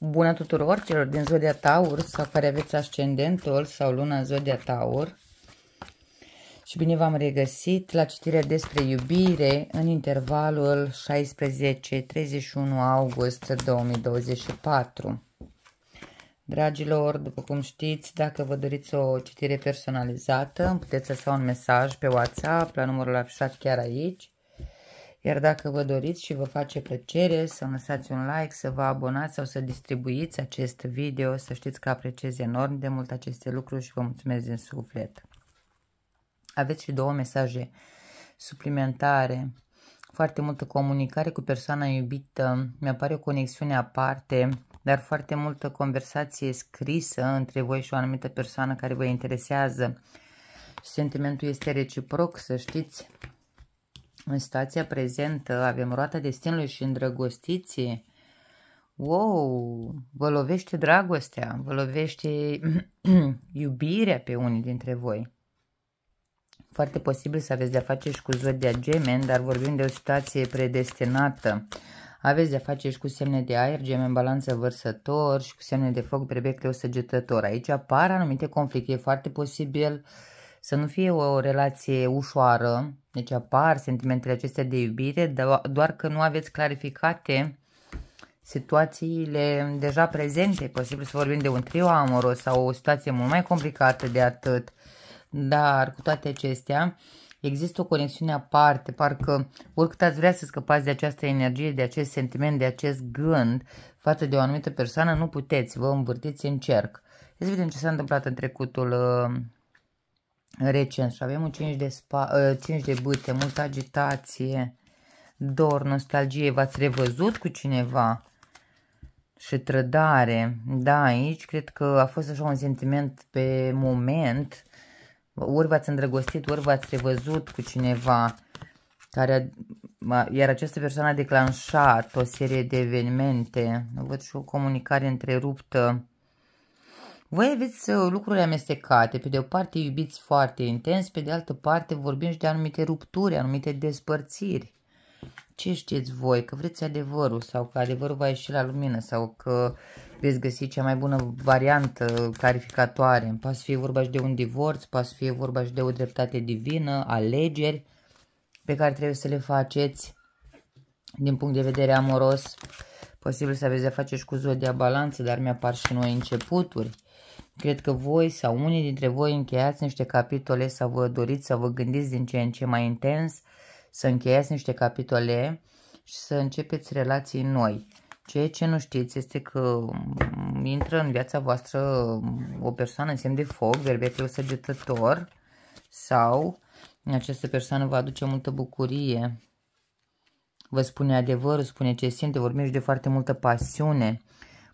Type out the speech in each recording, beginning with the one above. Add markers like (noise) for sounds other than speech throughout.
Bună tuturor celor din Zodia Taur sau care aveți ascendentul sau luna în Zodia Taur și bine v-am regăsit la citirea despre iubire în intervalul 16-31 august 2024. Dragilor, după cum știți, dacă vă doriți o citire personalizată, puteți puteți lăsa un mesaj pe WhatsApp la numărul afișat chiar aici iar dacă vă doriți și vă face plăcere să lăsați un like, să vă abonați sau să distribuiți acest video, să știți că apreciez enorm de mult aceste lucruri și vă mulțumesc din suflet. Aveți și două mesaje suplimentare. Foarte multă comunicare cu persoana iubită, mi-apare o conexiune aparte, dar foarte multă conversație scrisă între voi și o anumită persoană care vă interesează. Sentimentul este reciproc, să știți. În situația prezentă avem roata destinului și îndrăgostiții. Wow, vă lovește dragostea, vă lovește (clears throat) iubirea pe unii dintre voi. Foarte posibil să aveți de-a face și cu zodia gemeni, dar vorbim de o situație predestinată. Aveți de-a face și cu semne de aer, gemen balanță vărsător și cu semne de foc, prebecte o săgetător. Aici apar anumite conflicte, e foarte posibil uh, să nu fie o relație ușoară, deci apar sentimentele acestea de iubire, doar că nu aveți clarificate situațiile deja prezente. posibil să vorbim de un trio amoros sau o situație mult mai complicată de atât. Dar cu toate acestea, există o conexiune aparte, parcă oricât ați vrea să scăpați de această energie, de acest sentiment, de acest gând față de o anumită persoană, nu puteți, vă învârtiți în cerc. Să vedem ce s-a întâmplat în trecutul uh, recent și avem un 5 de, spa, 5 ă, de bâte, multă agitație, dor, nostalgie, v-ați revăzut cu cineva și trădare. Da, aici cred că a fost așa un sentiment pe moment, ori v-ați îndrăgostit, ori v-ați revăzut cu cineva, care a, iar această persoană a declanșat o serie de evenimente. Văd și o comunicare întreruptă voi aveți uh, lucruri amestecate, pe de o parte iubiți foarte intens, pe de altă parte vorbim și de anumite rupturi, anumite despărțiri. Ce știți voi? Că vreți adevărul sau că adevărul va ieși la lumină sau că veți găsi cea mai bună variantă clarificatoare. Poate să fie vorba și de un divorț, poate să fie vorba și de o dreptate divină, alegeri pe care trebuie să le faceți din punct de vedere amoros. Posibil să aveți de-a face și cu zodia balanță, dar mi-apar și noi începuturi Cred că voi sau unii dintre voi încheiați niște capitole sau vă doriți să vă gândiți din ce în ce mai intens, să încheiați niște capitole și să începeți relații noi. Ceea ce nu știți este că mm, intră în viața voastră mm, o persoană în semn de foc, verbetul săgetător sau această persoană vă aduce multă bucurie, vă spune adevărul, spune ce simte, vorbește de foarte multă pasiune,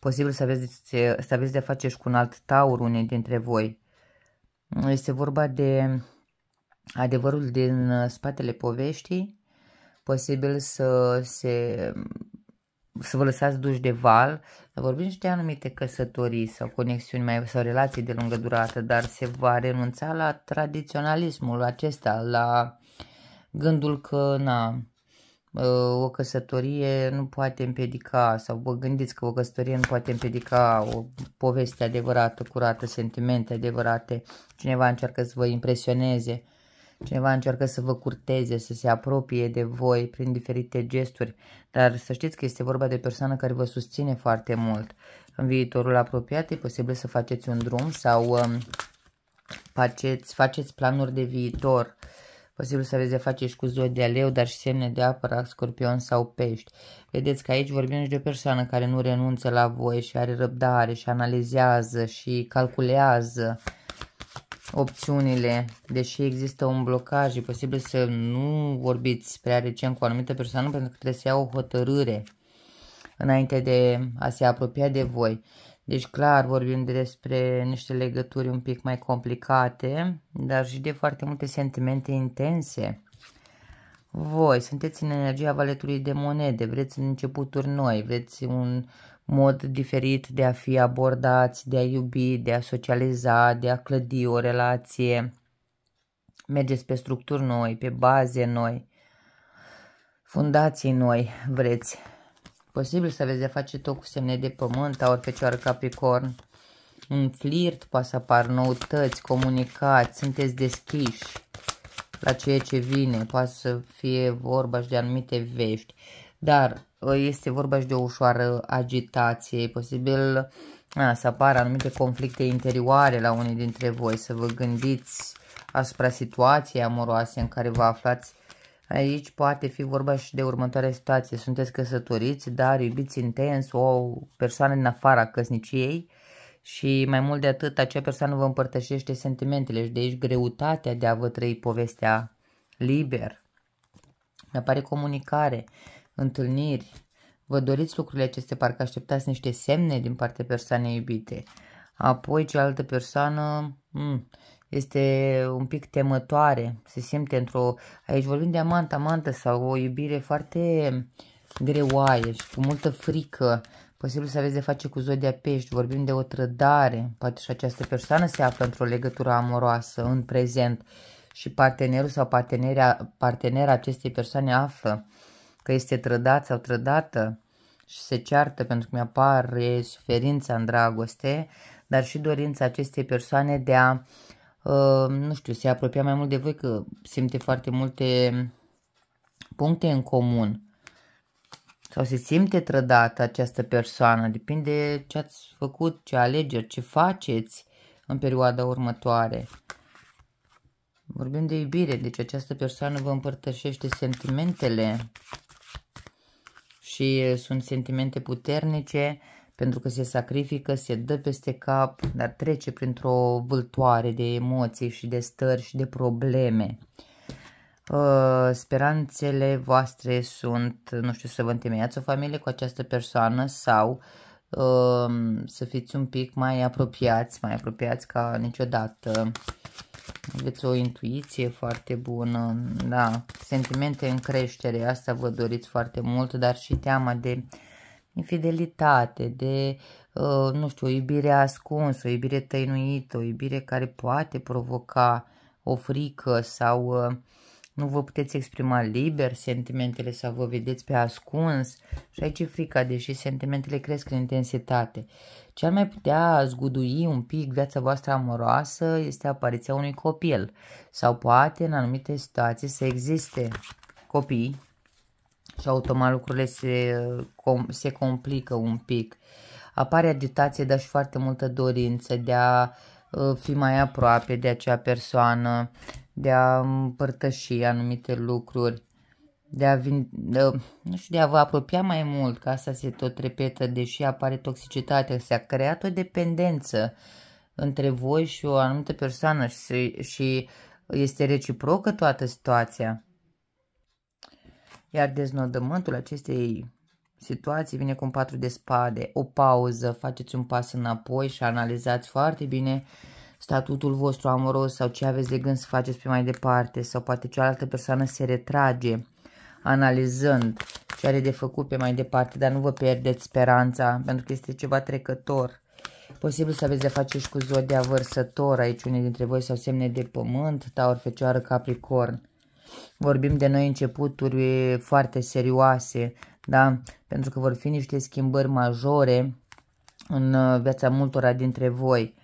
Posibil să aveți, să aveți de face și cu un alt taur, unii dintre voi. Este vorba de adevărul din spatele poveștii. Posibil să, se, să vă lăsați duși de val. Vorbim și de anumite căsătorii sau conexiuni mai, sau relații de lungă durată, dar se va renunța la tradiționalismul acesta, la gândul că, na, o căsătorie nu poate împiedica sau vă gândiți că o căsătorie nu poate împiedica o poveste adevărată, curată, sentimente adevărate. Cineva încearcă să vă impresioneze, cineva încearcă să vă curteze, să se apropie de voi prin diferite gesturi, dar să știți că este vorba de o persoană care vă susține foarte mult. În viitorul apropiat e posibil să faceți un drum sau um, faceți, faceți planuri de viitor uh, Posibil să aveți de face și cu zodia de leu, dar și semne de apă, rac, scorpion sau pești. Vedeți că aici vorbim și de o persoană care nu renunță la voi și are răbdare și analizează și calculează opțiunile, deși există un blocaj, e posibil să nu vorbiți prea recent cu o anumită persoană pentru că trebuie să ia o hotărâre înainte de a se apropia de voi. Deci clar vorbim despre niște legături un pic mai complicate, dar și de foarte multe sentimente intense. Voi sunteți în energia valetului de monede, vreți începuturi noi, vreți un mod diferit de a fi abordați, de a iubi, de a socializa, de a clădi o relație. Mergeți pe structuri noi, pe baze noi, fundații noi vreți Posibil să aveți de face tot cu semne de pământ, aur, fecioară, capricorn. Un flirt poate să apar noutăți, comunicați, sunteți deschiși la ceea ce vine. Poate să fie vorba și de anumite vești. Dar ă, este vorba și de o ușoară agitație. posibil a, să apară anumite conflicte interioare la unii dintre voi, să vă gândiți asupra situației amoroase în care vă aflați Aici poate fi vorba și de următoarea situație. Sunteți căsătoriți, dar iubiți intens o persoană din afara căsniciei și mai mult de atât, acea persoană vă împărtășește sentimentele și de aici greutatea de a vă trăi povestea liber. Apare comunicare, întâlniri, vă doriți lucrurile acestea, parcă așteptați niște semne din partea persoanei iubite. Apoi cealaltă persoană hmm, este un pic temătoare, se simte într-o, aici vorbim de amantă, amantă sau o iubire foarte greoaie și cu multă frică, posibil să aveți de face cu zodia pești, vorbim de o trădare, poate și această persoană se află într-o legătură amoroasă în prezent și partenerul sau partenera, partenera acestei persoane află că este trădat sau trădată și se ceartă pentru că mi-apare suferința în dragoste, dar și dorința acestei persoane de a uh, Ehm, nu știu, se apropia mai mult de voi că simte foarte multe puncte în comun. Sau se simte trădată această persoană, depinde ce ați făcut, ce alegeri, ce faceți în perioada următoare. Vorbim de iubire, deci această persoană vă împărtășește sentimentele și sunt sentimente puternice pentru că se sacrifică, se dă peste cap, dar trece printr-o vâltoare de emoții și de stări și de probleme. Uh, speranțele voastre sunt, nu știu, să vă întemeiați o familie cu această persoană sau uh, să fiți un pic mai apropiați, mai apropiați ca niciodată. Aveți o intuiție foarte bună, da, sentimente în creștere, asta vă doriți foarte mult, dar și teama de uh, infidelitate, de, uh, nu știu, o iubire ascunsă, o iubire tăinuită, o iubire care poate provoca o frică sau uh, nu vă puteți exprima liber sentimentele sau vă vedeți pe ascuns. Și aici e frica, deși sentimentele cresc în intensitate. Ce ar mai putea zgudui un pic viața voastră amoroasă este apariția unui copil. Sau poate în anumite situații să existe copii și automat lucrurile se, com, se complică un pic. Apare agitație, dar și foarte multă dorință de a uh, fi mai aproape de acea persoană, de a împărtăși anumite lucruri, de a, vin, de, nu știu, de a vă apropia mai mult, că asta se tot repetă, deși apare toxicitatea, s-a creat o dependență între voi și o anumită persoană și, și este reciprocă toată situația. Iar deznodământul acestei situații vine cu un patru de spade, o pauză, faceți un pas înapoi și analizați foarte bine statutul vostru amoros sau ce aveți de gând să faceți pe mai departe sau poate cealaltă persoană se retrage analizând ce are de făcut pe mai departe, dar nu vă pierdeți speranța pentru că este ceva trecător. Posibil să aveți de face și cu zodia vărsător aici, unii dintre voi sau semne de pământ, taur, fecioară, capricorn vorbim de noi începuturi foarte serioase, da? pentru că vor fi niște schimbări majore în uh, viața multora dintre voi.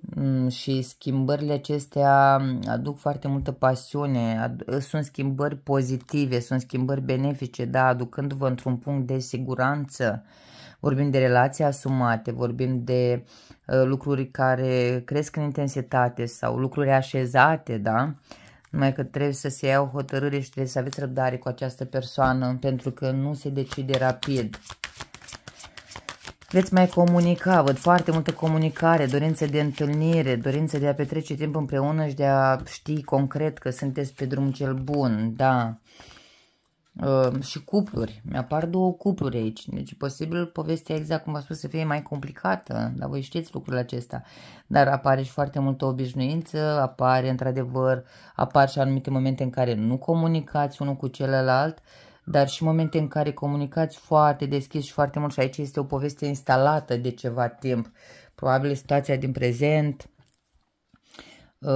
Mm, și schimbările acestea mm, aduc foarte multă pasiune, uh, sunt schimbări pozitive, sunt schimbări benefice, da, aducându-vă într-un punct de siguranță. Vorbim de relații asumate, vorbim de uh, lucruri care cresc în intensitate sau lucruri așezate, da? Uh, numai că trebuie să se ia o hotărâre și trebuie să aveți răbdare cu această persoană, pentru că nu se decide rapid. Veți mai comunica, văd foarte multă comunicare, dorință de întâlnire, dorință de a petrece timp împreună și de a ști concret că sunteți pe drumul cel bun, da. Uh, și cupluri. Mi-apar două cupluri aici. Deci, posibil, povestea exact cum v-am spus să fie mai complicată, dar voi știți lucrul acesta. Dar apare și foarte multă obișnuință, apare, într-adevăr, apar și anumite momente în care nu comunicați unul cu celălalt, dar și momente în care comunicați foarte deschis și foarte mult și aici este o poveste instalată de ceva timp. Probabil situația din prezent, Uh,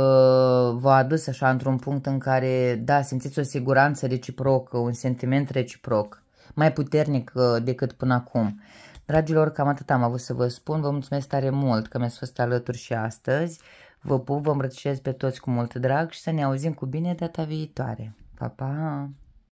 v-a adus așa într-un punct în care, da, simțiți o siguranță reciprocă, un sentiment reciproc, mai puternic uh, decât până acum. Dragilor, cam atât am avut să vă spun. Vă mulțumesc tare mult că mi-ați fost alături și astăzi. Vă pup, vă îmbrățișez pe toți cu mult drag și să ne auzim cu bine data viitoare. Pa, pa!